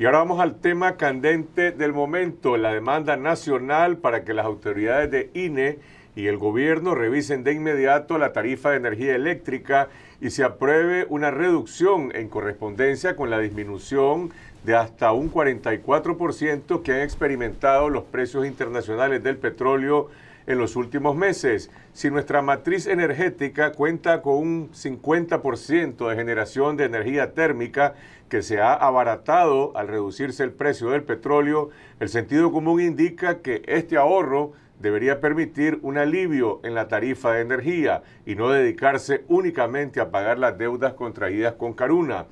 Y ahora vamos al tema candente del momento, la demanda nacional para que las autoridades de INE y el gobierno revisen de inmediato la tarifa de energía eléctrica y se apruebe una reducción en correspondencia con la disminución de hasta un 44% que han experimentado los precios internacionales del petróleo en los últimos meses. Si nuestra matriz energética cuenta con un 50% de generación de energía térmica que se ha abaratado al reducirse el precio del petróleo, el sentido común indica que este ahorro debería permitir un alivio en la tarifa de energía y no dedicarse únicamente a pagar las deudas contraídas con Caruna.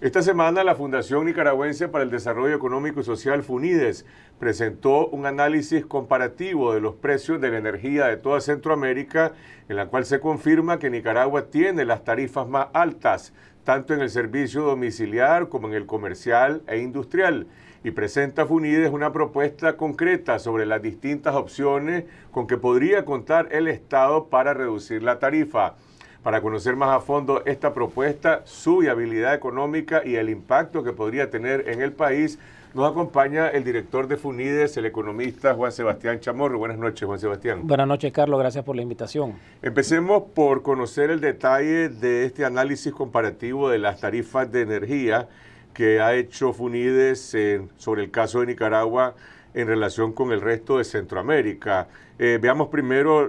Esta semana la Fundación Nicaragüense para el Desarrollo Económico y Social FUNIDES presentó un análisis comparativo de los precios de la energía de toda Centroamérica, en la cual se confirma que Nicaragua tiene las tarifas más altas, tanto en el servicio domiciliar como en el comercial e industrial, y presenta FUNIDES una propuesta concreta sobre las distintas opciones con que podría contar el Estado para reducir la tarifa para conocer más a fondo esta propuesta, su viabilidad económica y el impacto que podría tener en el país. Nos acompaña el director de FUNIDES, el economista Juan Sebastián Chamorro. Buenas noches, Juan Sebastián. Buenas noches, Carlos. Gracias por la invitación. Empecemos por conocer el detalle de este análisis comparativo de las tarifas de energía que ha hecho FUNIDES sobre el caso de Nicaragua en relación con el resto de Centroamérica. Eh, veamos primero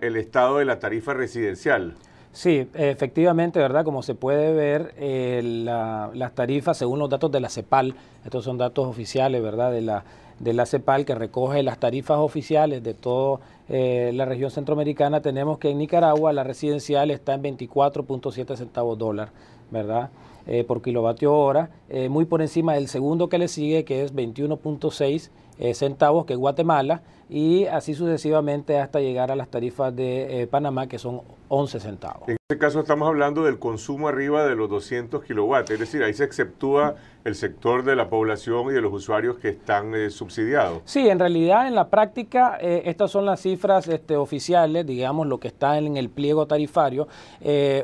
el estado de la tarifa residencial. Sí, efectivamente, ¿verdad? Como se puede ver, eh, las tarifas, según los datos de la CEPAL, estos son datos oficiales, ¿verdad? De la, de la CEPAL que recoge las tarifas oficiales de toda eh, la región centroamericana, tenemos que en Nicaragua la residencial está en 24.7 centavos dólar, ¿verdad? Eh, por kilovatio hora, muy por encima del segundo que le sigue, que es 21.6 centavos, que es Guatemala, y así sucesivamente hasta llegar a las tarifas de eh, Panamá, que son 11 centavos. En este caso estamos hablando del consumo arriba de los 200 kilowatts, es decir, ahí se exceptúa el sector de la población y de los usuarios que están eh, subsidiados. Sí, en realidad en la práctica eh, estas son las cifras este, oficiales, digamos lo que está en el pliego tarifario.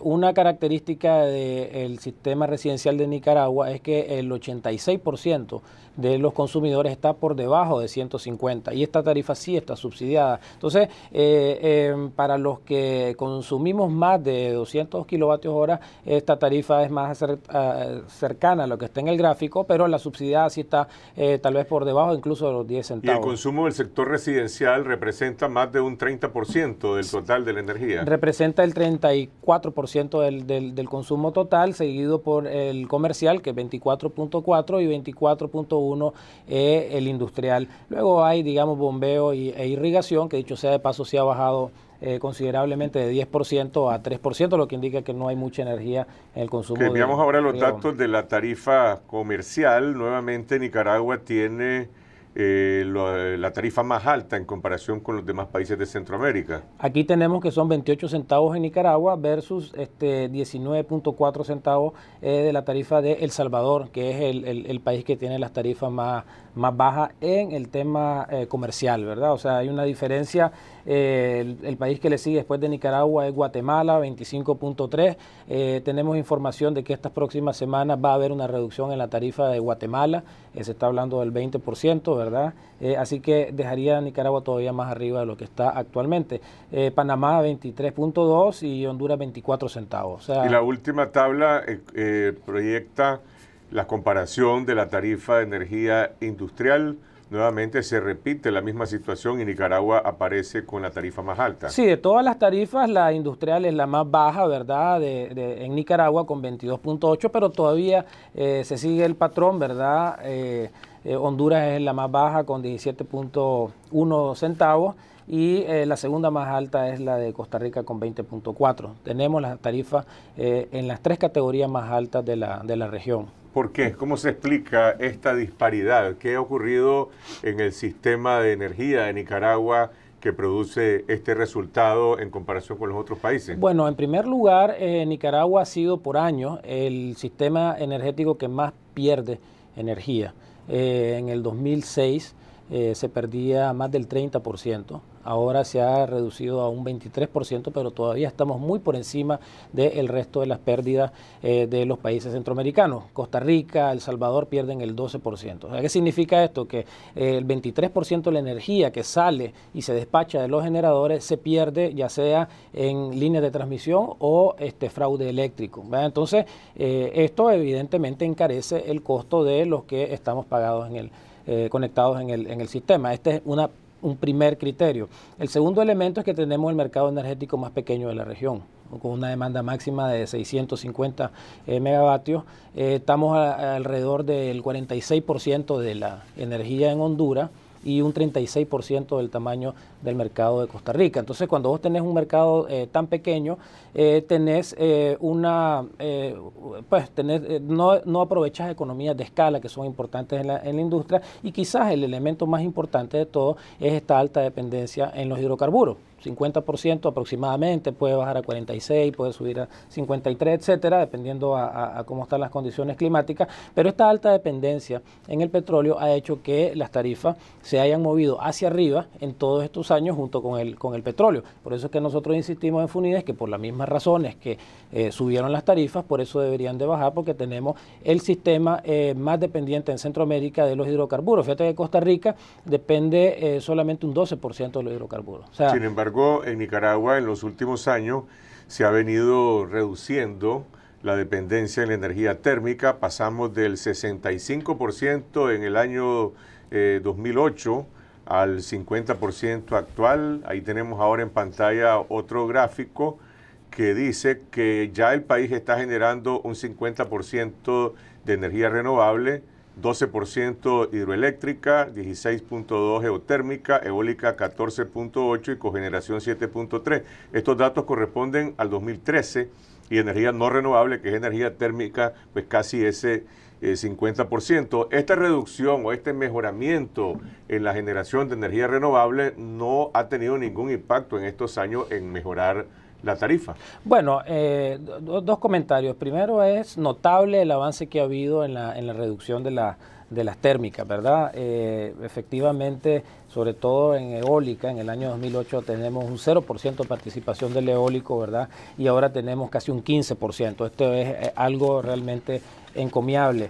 una característica del sistema residencial de Nicaragua es que el 86% de los consumidores está por debajo de 150 y esta tarifa sí está subsidiada. Entonces, eh, em, para los que consumimos más de 200 kilovatios hora, esta tarifa es más cercana a lo que está en el gráfico, pero la subsidiada sí está eh, tal vez por debajo incluso de los 10 centavos. el consumo del sector residencial representa más de un 30% del total de la energía. Representa el 34% del, del, del consumo total, seguido por el comercial, que es 24.4 y 24.1 eh, el industrial. Luego hay, digamos, bombeo e irrigación, que dicho sea de paso, se ha bajado eh, considerablemente de 10% a 3%, lo que indica que no hay mucha energía en el consumo. ahora los datos de la tarifa comercial. Nuevamente Nicaragua tiene eh, la tarifa más alta en comparación con los demás países de Centroamérica. Aquí tenemos que son 28 centavos en Nicaragua versus este 19.4 centavos eh, de la tarifa de El Salvador, que es el país que tiene las tarifas más más baja en el tema eh, comercial, ¿verdad? O sea, hay una diferencia. Eh, el, país que le sigue después de Nicaragua es Guatemala, 25.3. Eh, tenemos información de que estas próximas semanas va a haber una reducción en la tarifa de Guatemala. se está hablando del 20%, ¿verdad? así que dejaría a Nicaragua todavía más arriba de lo que está actualmente. Panamá 23.2 y Honduras 24 centavos. y la última tabla proyecta la comparación de la tarifa de energía industrial. Nuevamente se repite la misma situación y Nicaragua aparece con la tarifa más alta. Sí, de todas las tarifas, la industrial es la más baja, ¿verdad? en Nicaragua con 22.8, pero todavía eh, se sigue el patrón, ¿verdad? Eh, eh, Honduras es la más baja con 17.1 centavos y la segunda más alta es la de Costa Rica con 20.4. Tenemos las tarifas en las tres categorías más altas de la, de la región. ¿Por qué? ¿Cómo se explica esta disparidad? ¿Qué ha ocurrido en el sistema de energía de Nicaragua que produce este resultado en comparación con los otros países? Bueno, en primer lugar, eh, Nicaragua ha sido por años el sistema energético que más pierde energía. Eh, en el 2006 eh, se perdía más del 30% ahora se ha reducido a un 23%, pero todavía estamos muy por encima del resto de las pérdidas eh, de los países centroamericanos. Costa Rica, El Salvador pierden el 12%. ¿Qué significa esto? Que eh, el 23% de la energía que sale y se despacha de los generadores se pierde ya sea en líneas de transmisión o este fraude eléctrico. Entonces, eh, esto evidentemente encarece el costo de los que estamos pagados en el, conectados en el, en el sistema. Esta es una un primer criterio. El segundo elemento es que tenemos el mercado energético más pequeño de la región con una demanda máxima de 650 eh, megavatios. Eh, estamos alrededor del 46% de la energía en Honduras y un 36% del tamaño del mercado de Costa Rica. Entonces, cuando vos tenés un mercado eh, tan pequeño, eh, tenés eh, una, pues tenés, no, no, aprovechas economías de escala que son importantes en la industria y quizás el elemento más importante de todo es esta alta dependencia en los hidrocarburos. 50% aproximadamente, puede bajar a 46, puede subir a 53, etcétera, dependiendo a, cómo están las condiciones climáticas. Pero esta alta dependencia en el petróleo ha hecho que las tarifas se hayan movido hacia arriba en todos estos años junto con el, con el petróleo. Por eso es que nosotros insistimos en Funides que por las mismas razones que eh, subieron las tarifas, por eso deberían de bajar, porque tenemos el sistema eh, más dependiente en Centroamérica de los hidrocarburos. Fíjate que Costa Rica depende eh, solamente un 12% de los hidrocarburos. Sin embargo, en Nicaragua en los últimos años se ha venido reduciendo la dependencia en la energía térmica. Pasamos del 65% en el año 2008 eh, al 50% actual. Ahí tenemos ahora en pantalla otro gráfico que dice que ya el país está generando un 50% de energía renovable 12% hidroeléctrica, 16.2% geotérmica, eólica 14.8% y cogeneración 7.3%. Estos datos corresponden al 2013 y energía no renovable, que es energía térmica, pues casi ese 50%. Eh, Esta reducción o este mejoramiento en la generación de energía renovable no ha tenido ningún impacto en estos años en mejorar la tarifa. Bueno, eh, dos comentarios. Primero es notable el avance que ha habido en la, en la reducción de, la, de las térmicas, ¿verdad? Eh, efectivamente, sobre todo en eólica, en el año 2008 tenemos un 0% de participación del eólico, ¿verdad? Y ahora tenemos casi un 15%. Esto es eh, algo realmente encomiable.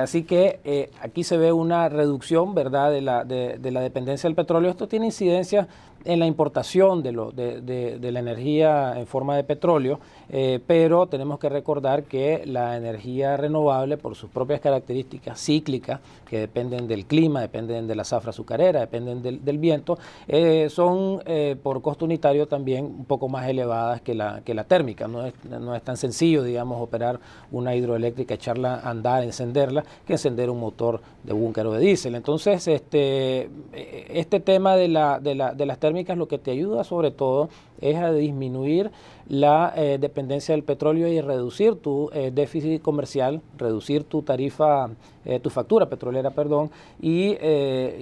así que aquí se ve una reducción, ¿verdad?, de la, de la dependencia del petróleo. Esto tiene incidencia en la importación de, lo, de, la energía en forma de petróleo, eh, pero tenemos que recordar que la energía renovable, por sus propias características cíclicas, que dependen del clima, dependen de la zafra azucarera, dependen del, viento, eh, son eh, por costo unitario también un poco más elevadas que la, que la térmica. No es, tan sencillo, digamos, operar una hidroeléctrica, echarla a andar, encenderla, que encender un motor de búnker o de diésel. Entonces, este, este tema de, de, de las térmicas lo que te ayuda sobre todo es a disminuir la eh, dependencia del petróleo y reducir tu eh, déficit comercial, reducir tu tarifa, eh, tu factura petrolera, perdón, y,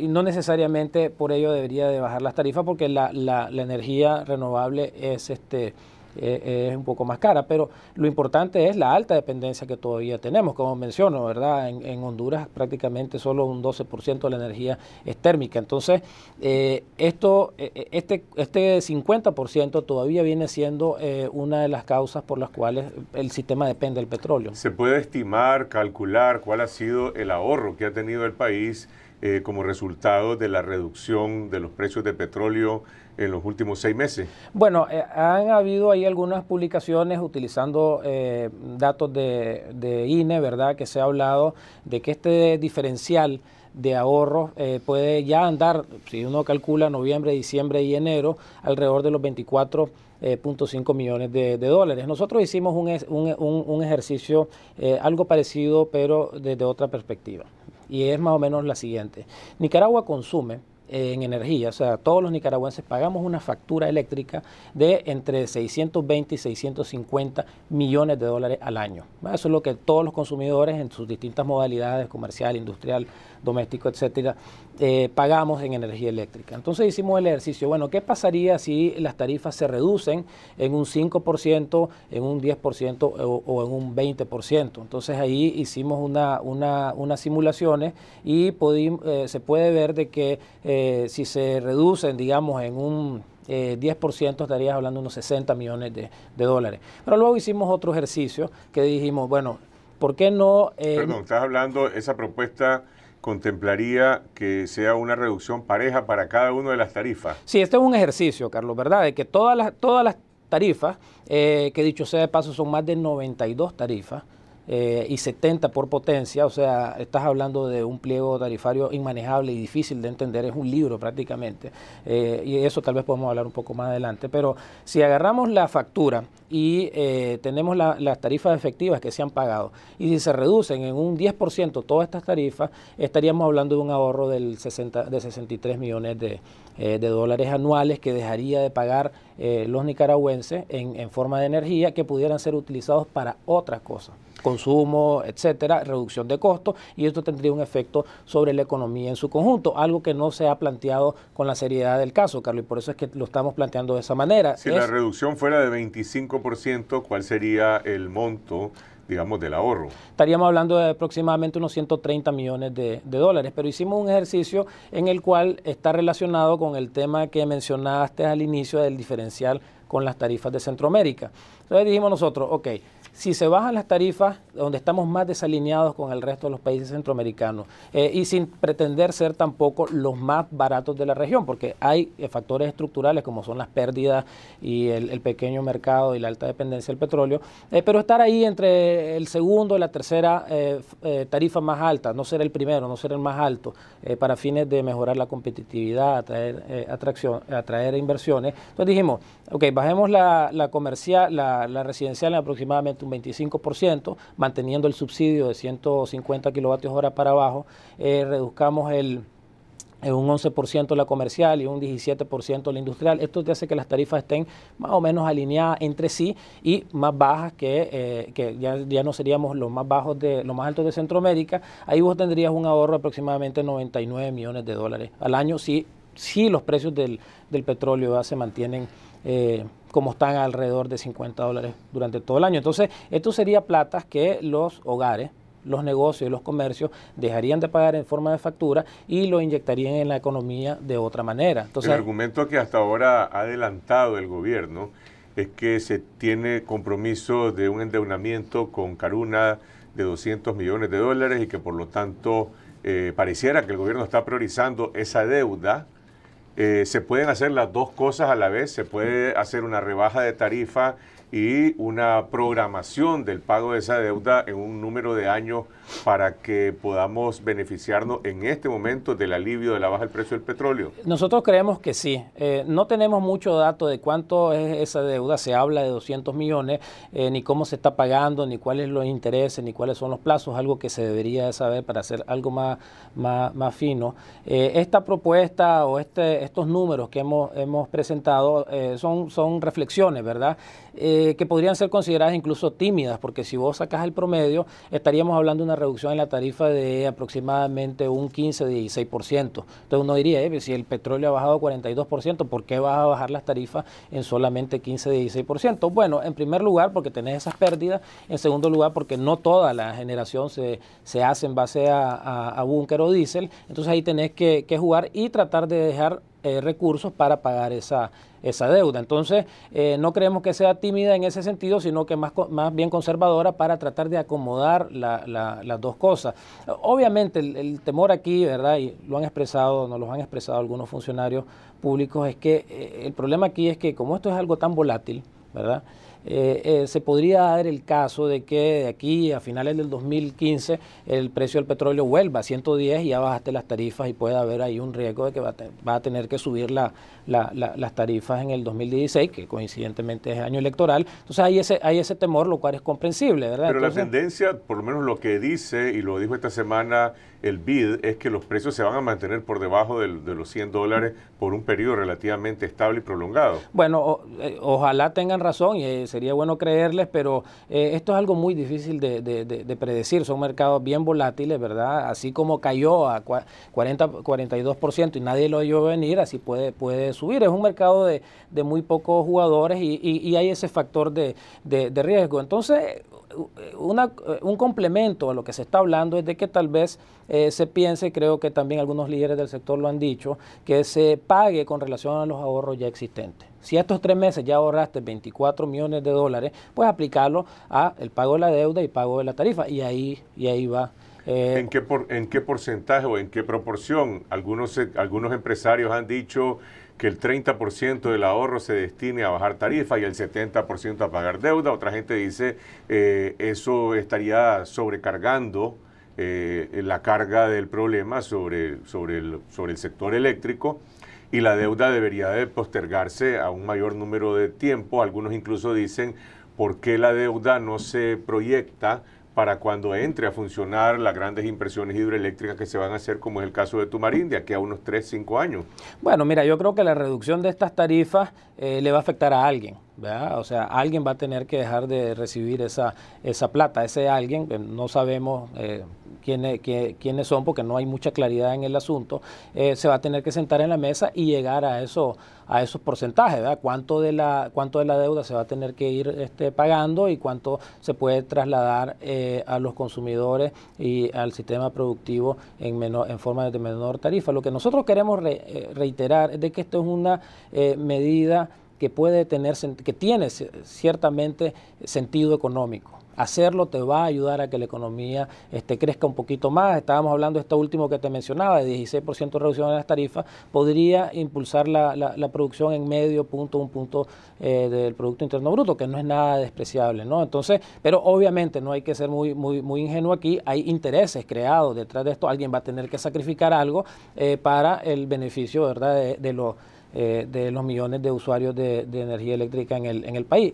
no necesariamente por ello debería de bajar las tarifas porque la, la energía renovable es este eh, eh, es un poco más cara, pero lo importante es la alta dependencia que todavía tenemos, como menciono, ¿verdad? En, Honduras prácticamente solo un 12% de la energía es térmica, entonces eh, esto, este, este 50% todavía viene siendo una de las causas por las cuales el sistema depende del petróleo. ¿Se puede estimar, calcular cuál ha sido el ahorro que ha tenido el país? Eh, como resultado de la reducción de los precios de petróleo en los últimos seis meses? Bueno, eh, han habido ahí algunas publicaciones utilizando eh, datos de, INE, e, ¿verdad? Que se ha hablado de que este diferencial de ahorros puede ya andar, si uno calcula noviembre, diciembre y enero, alrededor de los 24.5 millones de, dólares. Nosotros hicimos un, ejercicio algo parecido, pero desde otra perspectiva y es más o menos la siguiente. Nicaragua consume eh, en energía, o sea, todos los nicaragüenses pagamos una factura eléctrica de entre 620 y 650 millones de dólares al año. Eso es lo que todos los consumidores en sus distintas modalidades, comercial, industrial, doméstico, etcétera, eh, pagamos en energía eléctrica. Entonces hicimos el ejercicio, bueno, ¿qué pasaría si las tarifas se reducen en un 5%, en un 10% o, en un 20%? Entonces ahí hicimos una, unas simulaciones y eh, se puede ver de que eh, si se reducen, digamos, en un 10% estarías hablando de unos 60 millones de, dólares. Pero luego hicimos otro ejercicio que dijimos, bueno, ¿por qué no... Perdón, estás hablando, esa propuesta contemplaría que sea una reducción pareja para cada una de las tarifas. Sí, este es un ejercicio, Carlos, ¿verdad? De que todas las, todas las tarifas, eh, que dicho sea de paso son más de 92 tarifas, eh, y 70 por potencia, o sea, estás hablando de un pliego tarifario inmanejable y difícil de entender, es un libro prácticamente, eh, y eso tal vez podemos hablar un poco más adelante, pero si agarramos la factura y eh, tenemos las tarifas efectivas que se han pagado, y si se reducen en un 10% todas estas tarifas, estaríamos hablando de un ahorro del de 63 millones de, dólares anuales que dejaría de pagar los nicaragüenses en forma de energía que pudieran ser utilizados para otras cosas consumo, etcétera, reducción de costos, y esto tendría un efecto sobre la economía en su conjunto, algo que no se ha planteado con la seriedad del caso, Carlos, y por eso es que lo estamos planteando de esa manera. Si la reducción fuera de 25%, ¿cuál sería el monto? digamos, del ahorro. Estaríamos hablando de aproximadamente unos 130 millones de, de, dólares, pero hicimos un ejercicio en el cual está relacionado con el tema que mencionaste al inicio del diferencial con las tarifas de Centroamérica. Entonces dijimos nosotros, ok, si se bajan las tarifas, donde estamos más desalineados con el resto de los países centroamericanos eh, y sin pretender ser tampoco los más baratos de la región, porque hay eh, factores estructurales como son las pérdidas y el, pequeño mercado y la alta dependencia del petróleo, eh, pero estar ahí entre el segundo y la tercera tarifa más alta, no ser el primero, no ser el más alto, para fines de mejorar la competitividad, atraer, atracción, atraer inversiones. Entonces pues dijimos, Ok, bajemos la, comercial, la, residencial en aproximadamente un 25%, manteniendo el subsidio de 150 kilovatios hora para abajo, eh, reduzcamos el, en un 11% la comercial y un 17% la industrial. Esto te hace que las tarifas estén más o menos alineadas entre sí y más bajas que, eh, ya, no seríamos los más bajos de los más altos de Centroamérica. Ahí vos tendrías un ahorro de aproximadamente 99 millones de dólares al año si, si los precios del, petróleo se mantienen eh, como están alrededor de 50 dólares durante todo el año. Entonces, esto sería plata que los hogares los negocios y los comercios dejarían de pagar en forma de factura y lo inyectarían en la economía de otra manera. el argumento que hasta ahora ha adelantado el gobierno es que se tiene compromiso de un endeudamiento con Caruna de 200 millones de dólares y que por lo tanto eh, pareciera que el gobierno está priorizando esa deuda eh, se pueden hacer las dos cosas a la vez, se puede hacer una rebaja de tarifa y una programación del pago de esa deuda en un número de años para que podamos beneficiarnos en este momento del alivio de la baja del precio del petróleo? Nosotros creemos que sí. Eh, no tenemos mucho dato de cuánto es esa deuda. Se habla de 200 millones, eh, ni cómo se está pagando, ni cuáles son los intereses, ni cuáles son los plazos, algo que se debería saber para hacer algo más, más, fino. Eh, esta propuesta o este, estos números que hemos, hemos presentado son, son reflexiones, ¿verdad? Eh, que podrían ser consideradas incluso tímidas, porque si vos sacás el promedio, estaríamos hablando de una reducción en la tarifa de aproximadamente un 15-16%. Entonces uno diría, eh, si el petróleo ha bajado 42%, ¿por qué vas a bajar las tarifas en solamente 15-16%? Bueno, en primer lugar, porque tenés esas pérdidas. En segundo lugar, porque no toda la generación se, hace en base a, búnker o diésel. Entonces ahí tenés que jugar y tratar de dejar eh, recursos para pagar esa, esa deuda. Entonces, eh, no creemos que sea tímida en ese sentido, sino que más, más bien conservadora para tratar de acomodar las dos cosas. Obviamente, el, temor aquí, ¿verdad? Y lo han expresado, nos lo han expresado algunos funcionarios públicos, es que eh, el problema aquí es que como esto es algo tan volátil, ¿verdad? Eh, eh, se podría dar el caso de que de aquí a finales del 2015 el precio del petróleo vuelva a 110 y ya bajaste las tarifas y puede haber ahí un riesgo de que va a, tener que subir la, las tarifas en el 2016, que coincidentemente es año electoral. Entonces hay ese, hay ese temor, lo cual es comprensible, ¿verdad? Pero la tendencia, por lo menos lo que dice y lo dijo esta semana el BID es que los precios se van a mantener por debajo de los 100 dólares por un periodo relativamente estable y prolongado. Bueno, eh, ojalá tengan razón y eh, sería bueno creerles, pero eh, esto es algo muy difícil de, predecir. Son mercados bien volátiles, ¿verdad? Así como cayó a 40, 42% y nadie lo oyó venir, así puede, puede subir. Es un mercado de, muy pocos jugadores y hay ese factor de riesgo. Entonces, eh, un complemento a lo que se está hablando es de que tal vez eh, se piense, creo que también algunos líderes del sector lo han dicho, que se pague con relación a los ahorros ya existentes. Si estos tres meses ya ahorraste 24 millones de dólares, pues aplicarlo a el pago de la deuda y pago de la tarifa. Y ahí, y ahí va. Eh, ¿En, qué por, ¿En qué porcentaje o en qué proporción? Algunos, algunos empresarios han dicho que el 30% del ahorro se destine a bajar tarifa y el 70% a pagar deuda. Otra gente dice eh, eso estaría sobrecargando eh, la carga del problema sobre, sobre, el, sobre el sector eléctrico y la deuda debería de postergarse a un mayor número de tiempo. Algunos incluso dicen por qué la deuda no se proyecta para cuando entre a funcionar las grandes impresiones hidroeléctricas que se van a hacer, como es el caso de Tumarindia, de aquí a unos 3, 5 años? Bueno, mira, yo creo que la reducción de estas tarifas eh, le va a afectar a alguien. O sea, alguien va a tener que dejar de recibir esa, esa plata. Ese alguien, no sabemos eh, quiénes, quiénes son porque no hay mucha claridad en el asunto, eh, se va a tener que sentar en la mesa y llegar a, eso, a esos porcentajes, ¿Cuánto de, la, cuánto de la deuda se va a tener que ir este, pagando y cuánto se puede trasladar eh, a los consumidores y al sistema productivo en, menor, en forma de menor tarifa? Lo que nosotros queremos reiterar es de que esto es una medida que puede tener, que tiene ciertamente sentido económico. Hacerlo te va a ayudar a que la economía este, crezca un poquito más. Estábamos hablando de esto último que te mencionaba, de 16% de reducción de las tarifas, podría impulsar la, producción en medio punto, un punto eh, del Producto Interno Bruto, que no es nada despreciable, ¿no? Entonces, pero obviamente no hay que ser muy, muy, muy ingenuo aquí, hay intereses creados detrás de esto, alguien va a tener que sacrificar algo eh, para el beneficio, ¿verdad?, de, de los eh, de los millones de usuarios de, de energía eléctrica en el, en el país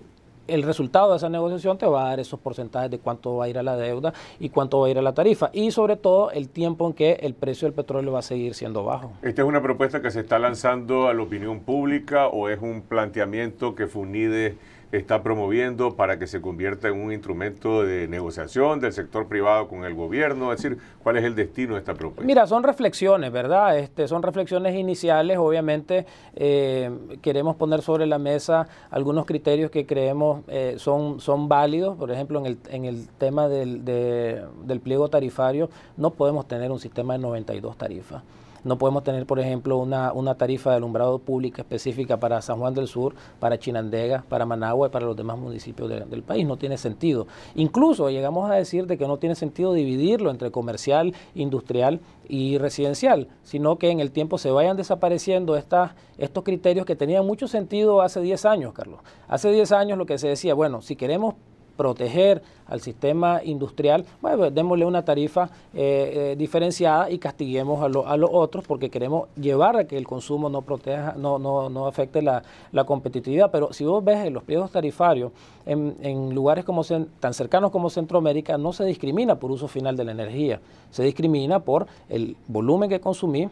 el resultado de esa negociación te va a dar esos porcentajes de cuánto va a ir a la deuda y cuánto va a ir a la tarifa y sobre todo el tiempo en que el precio del petróleo va a seguir siendo bajo. ¿Esta es una propuesta que se está lanzando a la opinión pública o es un planteamiento que Funides está promoviendo para que se convierta en un instrumento de negociación del sector privado con el gobierno? Es decir, ¿cuál es el destino de esta propuesta? Mira, son reflexiones, ¿verdad? Este, son reflexiones iniciales. Obviamente eh, queremos poner sobre la mesa algunos criterios que creemos eh, son, son válidos, por ejemplo, en el, en el tema del, del pliego tarifario no podemos tener un sistema de 92 tarifas. No podemos tener, por ejemplo, una, tarifa de alumbrado pública específica para San Juan del Sur, para Chinandega, para Managua y para los demás municipios del país. No tiene sentido. Incluso llegamos a decir de que no tiene sentido dividirlo entre comercial, industrial y residencial, sino que en el tiempo se vayan desapareciendo estas, estos criterios que tenían mucho sentido hace 10 años, Carlos. Hace 10 años lo que se decía, bueno, si queremos proteger al sistema industrial, bueno, pues, démosle una tarifa eh, eh, diferenciada y castiguemos a, a, los otros porque queremos llevar a que el consumo no proteja, no, no, no afecte la, competitividad. Pero si vos ves los pliegos tarifarios, en, lugares como tan cercanos como Centroamérica, no se discrimina por uso final de la energía, se discrimina por el volumen que consumí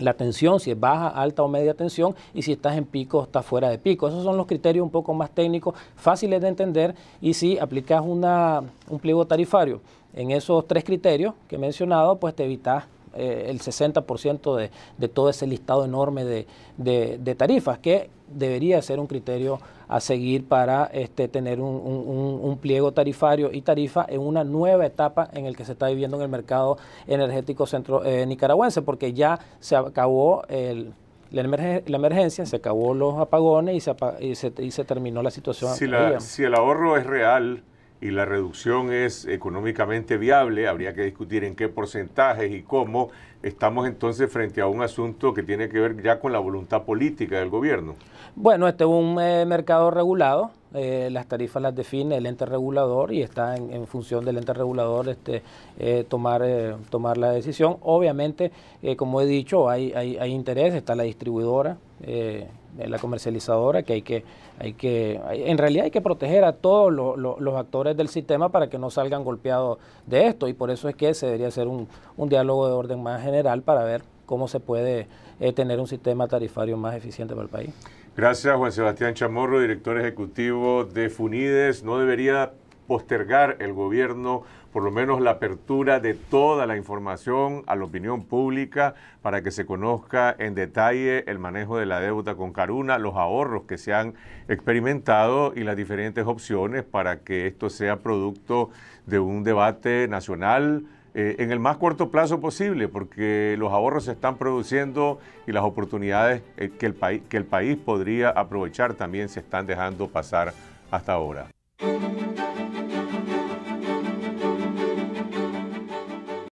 la tensión, si es baja, alta o media tensión, y si estás en pico o estás fuera de pico. Esos son los criterios un poco más técnicos, fáciles de entender, y si aplicas una, un pliego tarifario en esos tres criterios que he mencionado, pues te evitas eh, el 60% de, de, todo ese listado enorme de, de, tarifas, que debería ser un criterio a seguir para este, tener un, un, un, pliego tarifario y tarifa en una nueva etapa en el que se está viviendo en el mercado energético centro eh, nicaragüense, porque ya se acabó el la, emergencia, se acabó los apagones y se, se, terminó la situación. si, el ahorro es real, y la reducción es económicamente viable, habría que discutir en qué porcentajes y cómo. Estamos entonces frente a un asunto que tiene que ver ya con la voluntad política del gobierno. Bueno, este es un eh, mercado regulado eh, las tarifas las define el ente regulador y está en, función del ente regulador este, eh, tomar, eh, tomar la decisión. Obviamente, como he dicho, hay, hay, hay, interés, está la distribuidora, la comercializadora, que hay que, hay que en realidad hay que proteger a todos los actores del sistema para que no salgan golpeados de esto y por eso es que se debería hacer un, un diálogo de orden más general para ver cómo se puede tener un sistema tarifario más eficiente para el país. Gracias, Juan Sebastián Chamorro, director ejecutivo de Funides. No debería postergar el gobierno por lo menos la apertura de toda la información a la opinión pública para que se conozca en detalle el manejo de la deuda con Caruna, los ahorros que se han experimentado y las diferentes opciones para que esto sea producto de un debate nacional eh, en el más corto plazo posible, porque los ahorros se están produciendo y las oportunidades eh, que, el que el país podría aprovechar también se están dejando pasar hasta ahora.